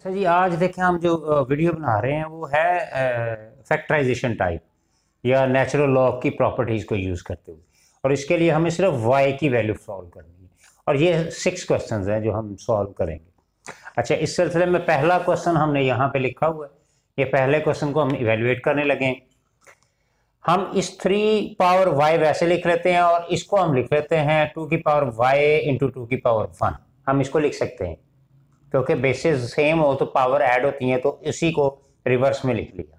अच्छा जी आज देखें हम जो वीडियो बना रहे हैं वो है फैक्टराइजेशन टाइप या नेचुरल लॉ की प्रॉपर्टीज़ को यूज़ करते हुए और इसके लिए हमें सिर्फ वाई की वैल्यू सॉल्व करनी है और ये सिक्स क्वेश्चंस हैं जो हम सॉल्व करेंगे अच्छा इस सिलसिले में पहला क्वेश्चन हमने यहाँ पे लिखा हुआ है ये पहले क्वेश्चन को हम इवेल्युएट करने लगे हम इस थ्री पावर वाई वैसे लिख लेते हैं और इसको हम लिख लेते हैं टू की पावर वाई इंटू टू की पावर वन हम इसको लिख सकते हैं क्योंकि बेसिस सेम हो तो पावर ऐड होती है तो इसी को रिवर्स में लिख लिया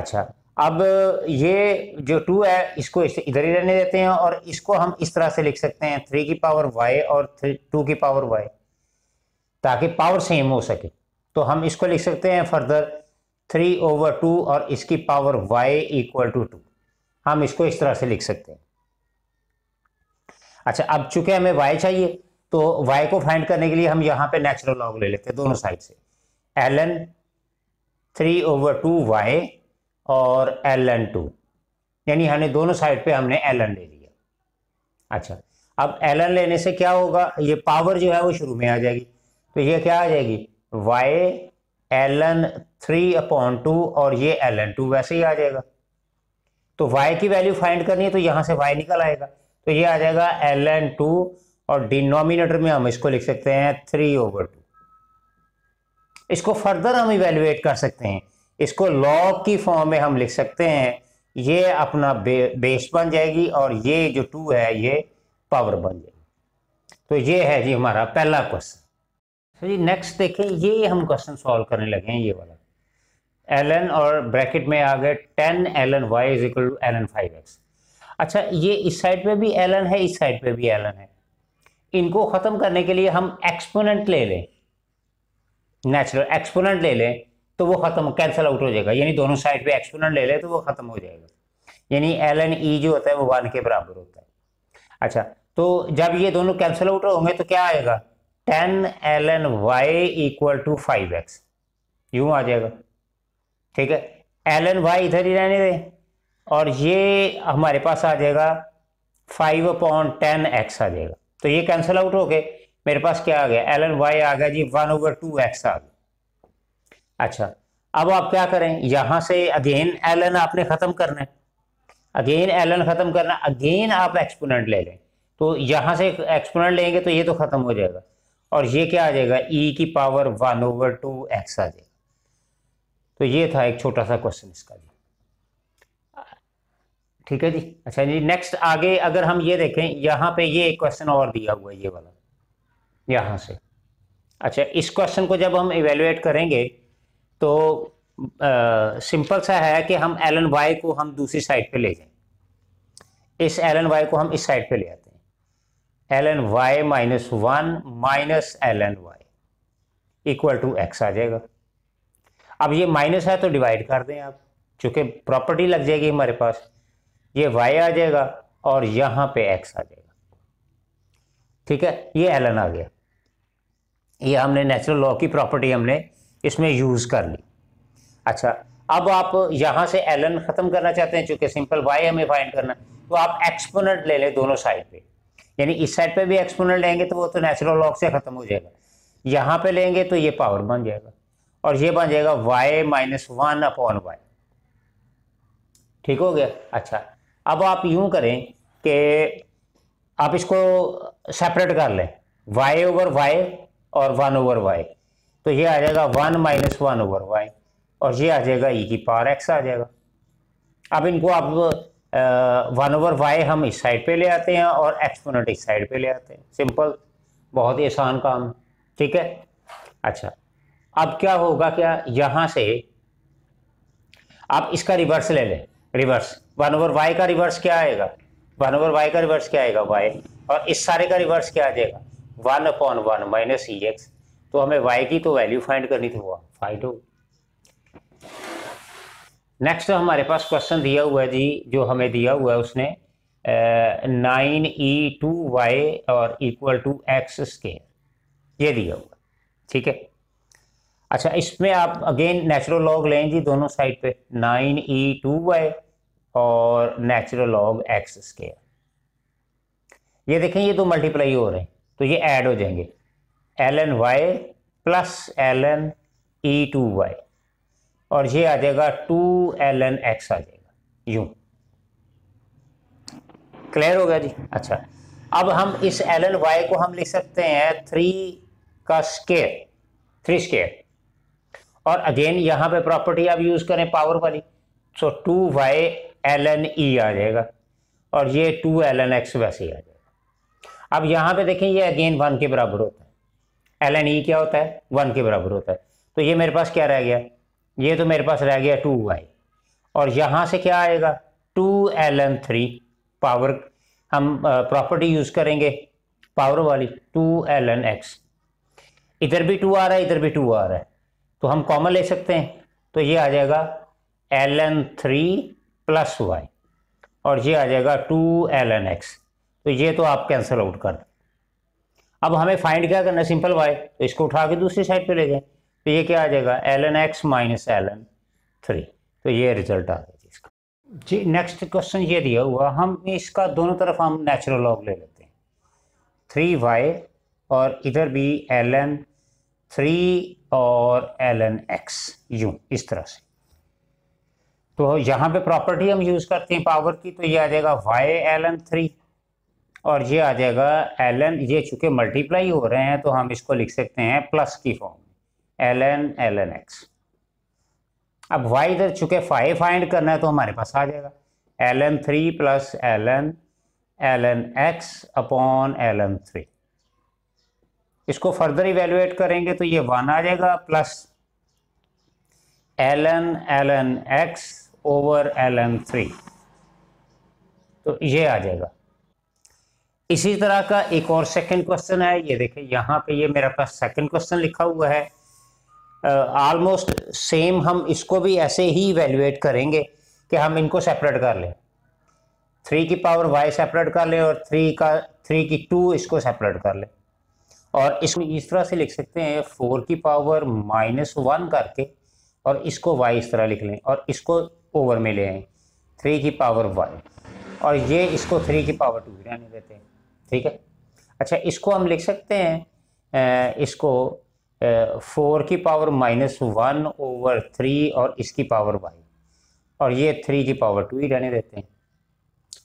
अच्छा अब ये जो टू है इसको इधर ही रहने देते हैं और इसको हम इस तरह से लिख सकते हैं थ्री की पावर वाई और थ्री टू की पावर वाई ताकि पावर सेम हो सके तो हम इसको लिख सकते हैं फर्दर थ्री ओवर टू और इसकी power Y equal to two हम इसको इस तरह से लिख सकते हैं अच्छा अब चूंकि हमें वाई चाहिए तो y को फाइंड करने के लिए हम यहाँ पे नेचुरल लॉग ले लेते हैं दोनों साइड से L N three over two Y और एल एन टू यानी हमने दोनों साइड पे हमने एल एन ले लिया अच्छा अब एल एन लेने से क्या होगा ये पावर जो है वो शुरू में आ जाएगी तो ये क्या आ जाएगी Y L N three upon two और ये एल एन टू वैसे ही आ जाएगा तो y की वैल्यू फाइंड करनी है तो यहाँ से y निकल आएगा तो ये आ जाएगा एल एन टू और डिनोमिनेटर में हम इसको लिख सकते हैं थ्री ओवर टू इसको फर्दर हम इवेलुएट कर सकते हैं इसको लॉग की फॉर्म में हम लिख सकते हैं ये अपना बे, बेस बन जाएगी और ये जो टू है ये पावर बन जाएगी तो ये है जी हमारा पहला क्वेश्चन तो जी नेक्स्ट देखें ये हम क्वेश्चन सॉल्व करने लगे हैं ये वाला एल एन और ब्रैकेट में आ गए ten L N Y is equal to L N five X अच्छा ये इस साइड पे भी एल एन है इस साइड पे भी एल एन है इनको ख़त्म करने के लिए हम एक्सपोनेंट ले लें नेचुरल एक्सपोनेंट ले लें तो वो ख़त्म कैंसिल आउट हो जाएगा यानी दोनों साइड पे एक्सपोनेंट ले लें तो वो ख़त्म हो जाएगा यानी एल एन ई जो होता है वो वन के बराबर होता है अच्छा तो जब ये दोनों कैंसिल आउट होंगे तो क्या आएगा ten L N Y equal to five X यूँ आ जाएगा ठीक है एल एन वाई इधर ही रहने दें और ये हमारे पास आ जाएगा फाइव अपॉन टेन एक्स आ जाएगा तो ये कैंसिल आउट हो गए मेरे पास क्या आ गया एल एन वाई आ गया जी वन ओवर टू एक्स आ गया अच्छा अब आप क्या करें यहां से अगेन एल एन आपने खत्म करना है अगेन एल एन खत्म करना अगेन आप एक्सपोनेंट ले लें तो यहां से एक्सपोनेंट लेंगे तो ये तो खत्म हो जाएगा और ये क्या आ जाएगा ई e की power one over two X आ जाएगा तो ये था एक छोटा सा क्वेश्चन इसका जी ठीक है जी अच्छा जी नेक्स्ट आगे अगर हम ये देखें यहाँ पे ये एक क्वेश्चन और दिया हुआ है ये वाला यहाँ से अच्छा इस क्वेश्चन को जब हम इवेलुएट करेंगे तो सिंपल सा है कि हम एल एन वाई को हम दूसरी साइड पे ले जाएं इस एल एन वाई को हम इस साइड पे ले आते हैं L N Y minus one minus L N Y equal to X आ जाएगा अब ये माइनस है तो डिवाइड कर दें आप चूंकि प्रॉपर्टी लग जाएगी हमारे पास ये वाई आ जाएगा और यहां पे एक्स आ जाएगा ठीक है ये एलन आ गया ये हमने नेचुरल लॉ की प्रॉपर्टी हमने इसमें यूज़ कर ली अच्छा अब आप यहां से एलन ख़त्म करना चाहते हैं चूंकि सिंपल वाई हमें फाइंड करना तो आप एक्सपोनेंट ले लें दोनों साइड पे यानी इस साइड पे भी एक्सपोनेंट लेंगे तो वो तो नेचुरल लॉक से ख़त्म हो जाएगा यहां पे लेंगे तो ये पावर बन जाएगा और ये बन जाएगा Y minus one upon Y ठीक हो गया अच्छा अब आप यूं करें कि आप इसको सेपरेट कर लें वाई ओवर वाई और वन ओवर वाई तो ये आ जाएगा one minus one over Y और ये आ जाएगा ई e की पावर एक्स आ जाएगा अब इनको आप वन ओवर वाई हम इस साइड पे ले आते हैं और एक्सपोनेंट इस साइड पे ले आते हैं सिंपल बहुत ही आसान काम ठीक है अच्छा अब क्या होगा क्या यहाँ से आप इसका रिवर्स ले लें रिवर्स वन ओवर वाई का रिवर्स क्या आएगा वन ओवर वाई का रिवर्स क्या आएगा वाई और इस सारे का रिवर्स क्या आ जाएगा one upon one minus E X तो हमें वाई की तो वैल्यू फाइंड करनी थी वो फाइंड हो नेक्स्ट हमारे पास क्वेश्चन दिया हुआ है जी जो हमें दिया हुआ है उसने नाइन ई टू वाई और इक्वल टू एक्स स्केयर ये दिया हुआ ठीक है अच्छा इसमें आप अगेन नेचुरल लॉग लें जी दोनों साइड पे नाइन ई टू वाई और नेचुरल लॉग एक्स स्केयर ये देखें ये तो मल्टीप्लाई हो रहे हैं तो ये ऐड हो जाएंगे L N Y plus L N E two Y और ये आ जाएगा टू एल एन एक्स आ जाएगा यूं क्लियर हो गया जी अच्छा अब हम इस एल एन वाई को हम लिख सकते हैं थ्री का स्केयर थ्री स्केयर और अगेन यहाँ पे प्रॉपर्टी आप यूज़ करें पावर वाली so two Y L N E आ जाएगा और ये टू एल एन एक्स वैसे ही आ जाएगा अब यहाँ पे देखें ये अगेन वन के बराबर होता है एल एन ई क्या होता है वन के बराबर होता है तो ये मेरे पास क्या रह गया ये तो मेरे पास रह गया टू वाई और यहाँ से क्या आएगा two L N three power हम प्रॉपर्टी यूज़ करेंगे पावर वाली टू एल एन एक्स इधर भी टू आ रहा है इधर भी टू आ रहा है तो हम कॉमन ले सकते हैं तो ये आ जाएगा L N three plus Y और ये आ जाएगा टू एल एन एक्स तो ये तो आप कैंसिल आउट कर अब हमें फाइंड क्या करना सिंपल वाई तो इसको उठा के दूसरी साइड पे ले जाए तो ये क्या आ जाएगा L N X minus L N three तो ये रिजल्ट आ गया इसका जी नेक्स्ट क्वेश्चन ये दिया हुआ हम इसका दोनों तरफ हम नेचुरल लॉग ले लेते हैं थ्री वाई और इधर भी एल एन थ्री और एल एन एक्स यू इस तरह से तो यहां पे प्रॉपर्टी हम यूज़ करते हैं पावर की तो ये आ जाएगा वाई एल एन थ्री और ये आ जाएगा एल एन ये चूंकि मल्टीप्लाई हो रहे हैं तो हम इसको लिख सकते हैं प्लस की फॉर्म में L N L N X अब वाई इधर चूंकि फाइव फाइंड करना है तो हमारे पास आ जाएगा L N three plus L N L N X upon L N three इसको फर्दर इवेलुएट करेंगे तो ये वन आ जाएगा plus L N L N X over L N three तो ये आ जाएगा इसी तरह का एक और सेकंड क्वेश्चन है ये देखें यहाँ पे ये मेरा पास सेकंड क्वेश्चन लिखा हुआ है ऑलमोस्ट uh, सेम हम इसको भी ऐसे ही इवेल्युएट करेंगे कि हम इनको सेपरेट कर लें थ्री की पावर वाई सेपरेट कर लें और थ्री का थ्री की टू इसको सेपरेट कर लें और इसको इस तरह से लिख सकते हैं फोर की पावर माइनस वन करके और इसको वाई इस तरह लिख लें और इसको ओवर में ले आए थ्री की पावर वाई और ये इसको थ्री की पावर टू रहने देते हैं ठीक है अच्छा इसको हम लिख सकते हैं इसको फोर की power minus one over three और इसकी पावर वाई और ये थ्री की पावर टू ही रहने देते हैं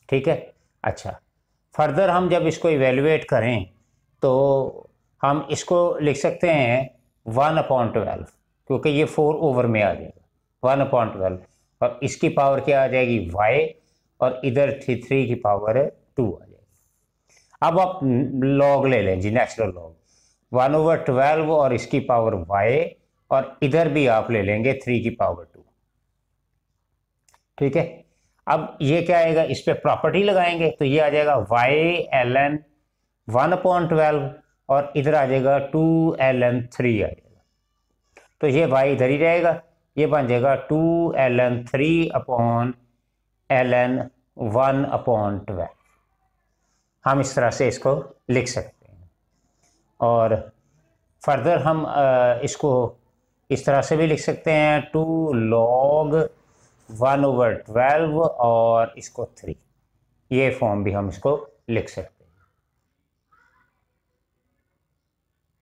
ठीक है अच्छा फर्दर हम जब इसको इवेलुएट करें तो हम इसको लिख सकते हैं वन अपॉन ट्वेल्व क्योंकि ये फोर ओवर में आ जाएगा वन अपॉन ट्वेल्व और इसकी पावर क्या आ जाएगी वाई और इधर थ्री थ्री की पावर टू आ जाएगी अब आप लॉग ले लें जी natural log one over twelve और इसकी पावर वाई और इधर भी आप ले लेंगे थ्री की पावर टू ठीक है अब ये क्या आएगा इस पर प्रॉपर्टी लगाएंगे तो ये आ जाएगा Y L N one upon twelve और इधर आ जाएगा टू एल एम थ्री आ जाएगा तो ये वाई इधर ही रहेगा ये बन जाएगा two L N three upon L N one upon twelve हम इस तरह से इसको लिख सकते हैं और फर्दर हम इसको इस तरह से भी लिख सकते हैं two log one over twelve और इसको थ्री ये फॉर्म भी हम इसको लिख सकते हैं